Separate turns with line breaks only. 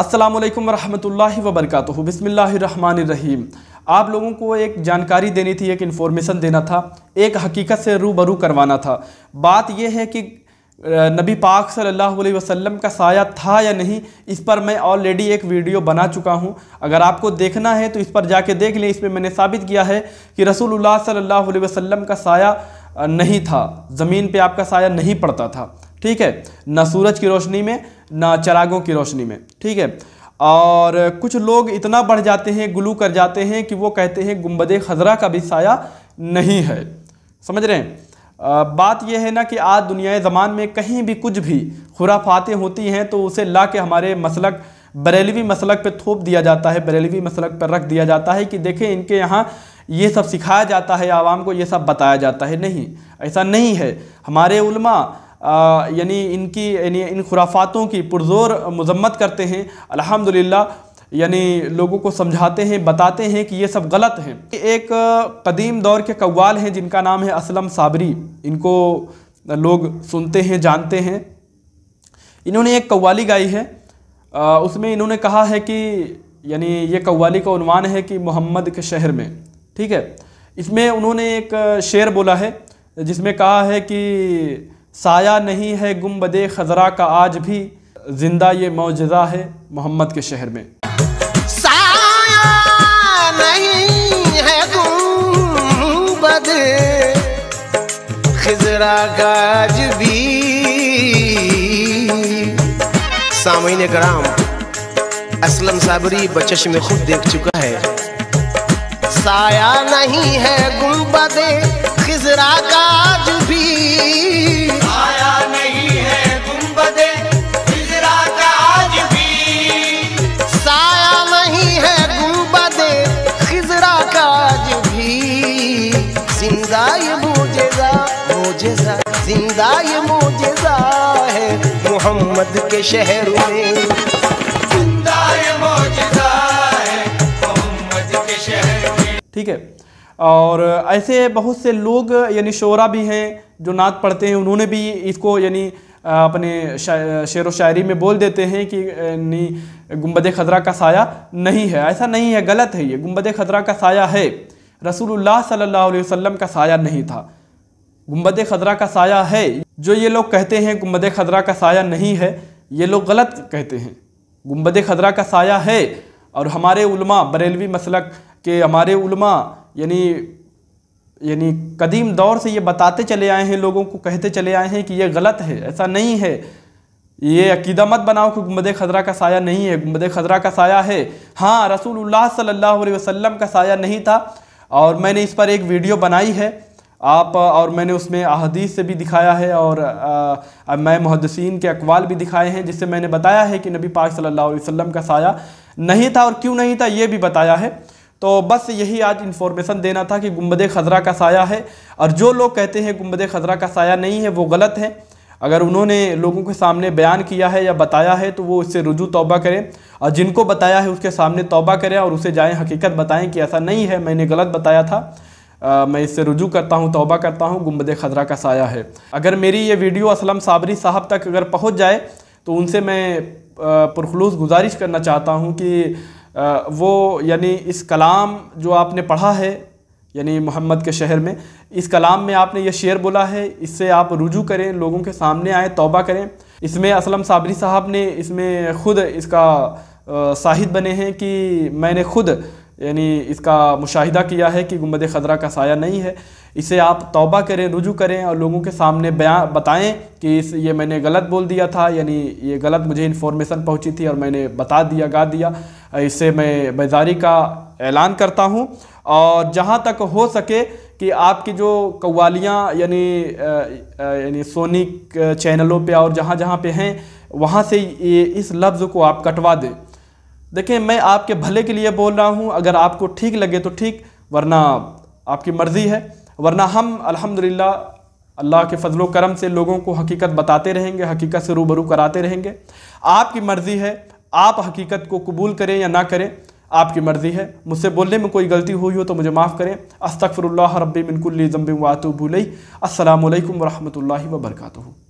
अस्सलाम वालेकुम रहमतुल्लाहि व बरकातुहू बिस्मिल्लाहिर रहमानिर रहीम आप लोगों को एक जानकारी देनी थी एक इन्फॉर्मेशन देना था एक हकीकत से रूबरू करवाना था बात यह है कि नबी पाक सल्लल्लाहु अलैहि वसल्लम का साया था या नहीं इस पर मैं ऑलरेडी एक वीडियो बना चुका हूं अगर आपको देखना है तो इस पर जाके देख लें इसमें मैंने साबित किया है कि रसूलुल्लाह सल्लल्लाहु अलैहि वसल्लम का साया नहीं था ज़मीन पे आपका साया नहीं पड़ता था ठीक है ना सूरज की रोशनी में ना चरागों की रोशनी में ठीक है और कुछ लोग इतना बढ़ जाते हैं गुलू कर जाते हैं कि वो कहते हैं गुम्बद खजरा का भी साया नहीं है समझ रहे हैं आ, बात यह है ना कि आज दुनिया ज़मान में कहीं भी कुछ भी खुराफातें होती हैं तो उसे ला के हमारे मसलक बरेलवी मसलक पर थोप दिया जाता है बरेलवी मसलक पर रख दिया जाता है कि देखें इनके यहाँ ये सब सिखाया जाता है आवाम को ये सब बताया जाता है नहीं ऐसा नहीं है हमारे उलमा यानी इनकी यानी इन खुराफातों की पुरजोर मजम्मत करते हैं अल्हम्दुलिल्लाह यानी लोगों को समझाते हैं बताते हैं कि ये सब गलत हैं एक कदीम दौर के कव्वाल हैं जिनका नाम है असलम साबरी इनको लोग सुनते हैं जानते हैं इन्होंने एक कव्वाली गाई है आ, उसमें इन्होंने कहा है कि यानी ये कव्वाली का उनवान है कि मोहम्मद के शहर में ठीक है इसमें उन्होंने एक शेर बोला है जिसमें कहा है कि साया नहीं है गुम्बद खजरा का आज भी जिंदा ये मौजदा है मोहम्मद के शहर में खजरा भी सामीन ग्राम असलम साबरी बचश में खुद देख चुका है साया नहीं है गुम्बद खिजरा का आज भी जिंदा ये मोजा है मोहम्मद के शहर में ठीक है और ऐसे बहुत से लोग यानी शोरा भी हैं जो नात पढ़ते हैं उन्होंने भी इसको यानी अपने शेर व शायरी में बोल देते हैं कि यानी गुम्बद खजरा का साया नहीं है ऐसा नहीं है गलत है ये गुम्बद खजरा का साया है रसूलुल्लाह सल्लल्लाहु अलैहि वसल्लम का साया नहीं था गुम्बद खदरा का साया है जो ये लोग कहते हैं गुम्बद खदरा का साया नहीं है ये लोग गलत कहते हैं गुम्बद खदरा का साया है और हमारे उलमा बरेलवी मसलक के हमारे उलमा यानी यानी कदीम दौर से ये बताते चले आए हैं लोगों को कहते चले आए हैं कि ये गलत है ऐसा नहीं है ये अकीदा मत बनाओ कि गुम्बद खदरा का साया नहीं है गुम्बद खदरा का साया है हाँ रसूल सल्ला वसम का साया नहीं था और मैंने इस पर एक वीडियो बनाई है आप और मैंने उसमें अहदीस से भी दिखाया है और आ, मैं मुहदसिन के अकवाल भी दिखाए हैं जिससे मैंने बताया है कि नबी पाक सल्लल्लाहु अलैहि वसल्लम का साया नहीं था और क्यों नहीं था ये भी बताया है तो बस यही आज इन्फॉर्मेशन देना था कि गुम्बद खजरा का साया है और जो लोग कहते हैं गुम्बद खजरा का साया नहीं है वो गलत है अगर उन्होंने लोगों के सामने बयान किया है या बताया है तो वो इससे रुजू तौबा करें और जिनको बताया है उसके सामने तौबा करें और उसे जाएं हकीकत बताएं कि ऐसा नहीं है मैंने गलत बताया था आ, मैं इससे रुजू करता हूँ तोबा करता हूँ गुम्बद खदरा का साया है अगर मेरी ये वीडियो असलम साबरी साहब तक अगर पहुँच जाए तो उनसे मैं पुरखलूस गुजारिश करना चाहता हूँ कि आ, वो यानी इस कलाम जो आपने पढ़ा है यानी मोहम्मद के शहर में इस कलाम में आपने ये शेर बोला है इससे आप रुजू करें लोगों के सामने आए तोबा करें इसमें असलम साबरी साहब ने इसमें ख़ुद इसका साहिद बने हैं कि मैंने खुद यानी इसका मुशाहिदा किया है कि गुमद खदरा का साया नहीं है इसे आप तौबा करें रुजू करें और लोगों के सामने बयान बताएं कि इस ये मैंने गलत बोल दिया था यानी ये गलत मुझे इन्फॉर्मेशन पहुंची थी और मैंने बता दिया गा दिया इससे मैं बेजारी का ऐलान करता हूं और जहां तक हो सके कि आपकी जो क़वालियाँ यानी यानी सोनी चैनलों पर और जहाँ जहाँ पर हैं वहाँ से ये इस लफ्ज़ को आप कटवा दें देखें मैं आपके भले के लिए बोल रहा हूँ अगर आपको ठीक लगे तो ठीक वरना आपकी मर्ज़ी है वरना हम अल्हम्दुलिल्लाह अल्लाह के फजलो करम से लोगों को हकीकत बताते रहेंगे हकीकत से रूबरू कराते रहेंगे आपकी मर्ज़ी है आप हकीकत को कबूल करें या ना करें आपकी मर्ज़ी है मुझसे बोलने में कोई गलती हुई हो तो मुझे माफ़ करें अस्तफ़रल्ला रबी मिनकुल्ली ज़म्बी वातुबुलई अल्लाम वरहमल वर्का